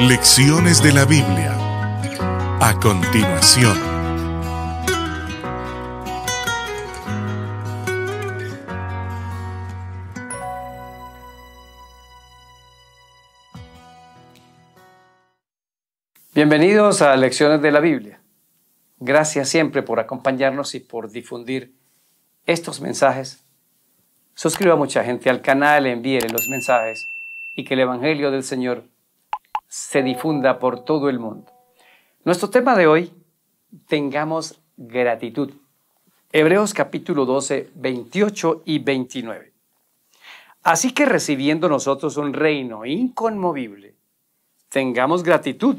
Lecciones de la Biblia. A continuación. Bienvenidos a Lecciones de la Biblia. Gracias siempre por acompañarnos y por difundir estos mensajes. Suscriba a mucha gente al canal, envíele los mensajes y que el Evangelio del Señor se difunda por todo el mundo. Nuestro tema de hoy, tengamos gratitud. Hebreos capítulo 12, 28 y 29. Así que recibiendo nosotros un reino inconmovible, tengamos gratitud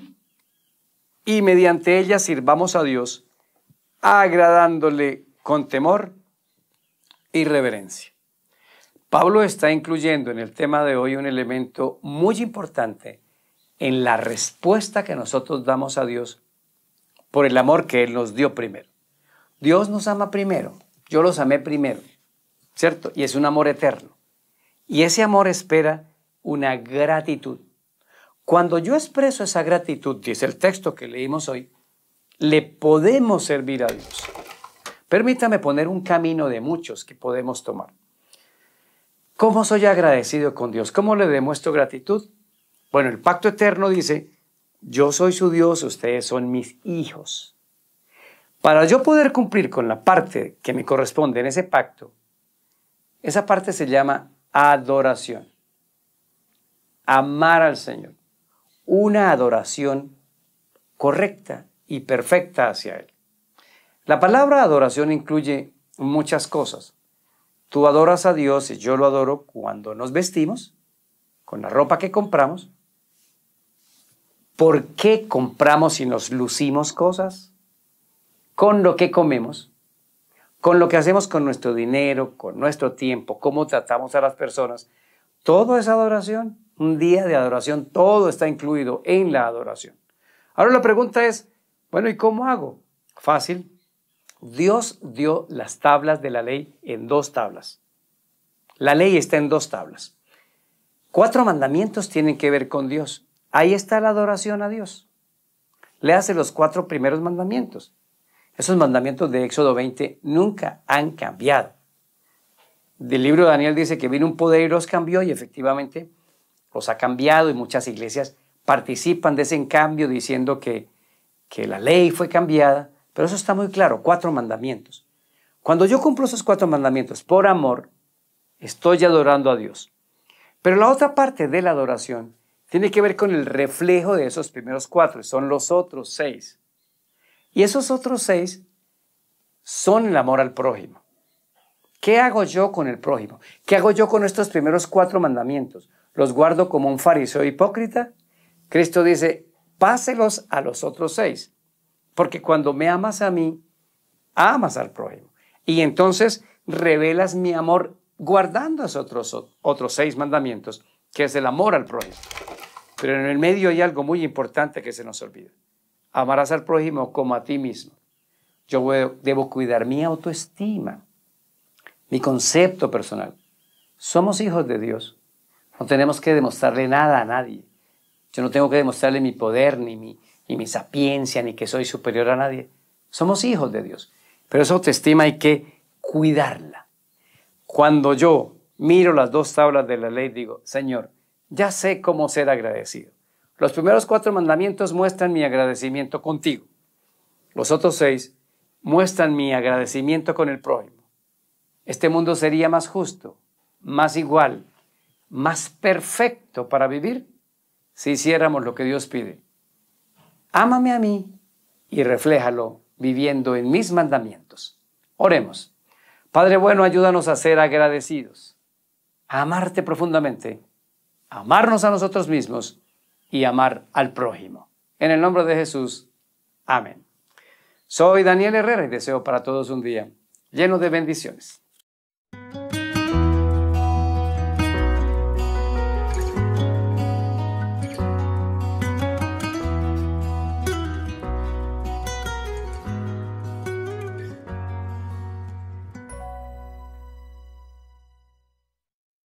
y mediante ella sirvamos a Dios, agradándole con temor y reverencia. Pablo está incluyendo en el tema de hoy un elemento muy importante en la respuesta que nosotros damos a Dios por el amor que Él nos dio primero. Dios nos ama primero, yo los amé primero, ¿cierto? Y es un amor eterno. Y ese amor espera una gratitud. Cuando yo expreso esa gratitud, dice el texto que leímos hoy, le podemos servir a Dios. Permítame poner un camino de muchos que podemos tomar. ¿Cómo soy agradecido con Dios? ¿Cómo le demuestro gratitud? Bueno, el pacto eterno dice, yo soy su Dios, ustedes son mis hijos. Para yo poder cumplir con la parte que me corresponde en ese pacto, esa parte se llama adoración. Amar al Señor. Una adoración correcta y perfecta hacia Él. La palabra adoración incluye muchas cosas. Tú adoras a Dios y yo lo adoro cuando nos vestimos, con la ropa que compramos, ¿Por qué compramos y nos lucimos cosas? Con lo que comemos, con lo que hacemos con nuestro dinero, con nuestro tiempo, cómo tratamos a las personas. Todo es adoración. Un día de adoración, todo está incluido en la adoración. Ahora la pregunta es, bueno, ¿y cómo hago? Fácil. Dios dio las tablas de la ley en dos tablas. La ley está en dos tablas. Cuatro mandamientos tienen que ver con Dios Ahí está la adoración a Dios. Le hace los cuatro primeros mandamientos. Esos mandamientos de Éxodo 20 nunca han cambiado. Del libro de Daniel dice que vino un poder y los cambió y efectivamente los ha cambiado y muchas iglesias participan de ese cambio diciendo que, que la ley fue cambiada, pero eso está muy claro, cuatro mandamientos. Cuando yo cumplo esos cuatro mandamientos por amor, estoy adorando a Dios. Pero la otra parte de la adoración tiene que ver con el reflejo de esos primeros cuatro, son los otros seis. Y esos otros seis son el amor al prójimo. ¿Qué hago yo con el prójimo? ¿Qué hago yo con estos primeros cuatro mandamientos? ¿Los guardo como un fariseo hipócrita? Cristo dice, páselos a los otros seis, porque cuando me amas a mí, amas al prójimo. Y entonces revelas mi amor guardando esos otros, otros seis mandamientos, que es el amor al prójimo. Pero en el medio hay algo muy importante que se nos olvida. Amarás al prójimo como a ti mismo. Yo debo cuidar mi autoestima, mi concepto personal. Somos hijos de Dios. No tenemos que demostrarle nada a nadie. Yo no tengo que demostrarle mi poder, ni mi, ni mi sapiencia, ni que soy superior a nadie. Somos hijos de Dios. Pero esa autoestima hay que cuidarla. Cuando yo miro las dos tablas de la ley, digo, Señor, ya sé cómo ser agradecido. Los primeros cuatro mandamientos muestran mi agradecimiento contigo. Los otros seis muestran mi agradecimiento con el prójimo. Este mundo sería más justo, más igual, más perfecto para vivir si hiciéramos lo que Dios pide. Ámame a mí y refléjalo viviendo en mis mandamientos. Oremos. Padre bueno, ayúdanos a ser agradecidos, a amarte profundamente amarnos a nosotros mismos y amar al prójimo. En el nombre de Jesús, amén. Soy Daniel Herrera y deseo para todos un día lleno de bendiciones.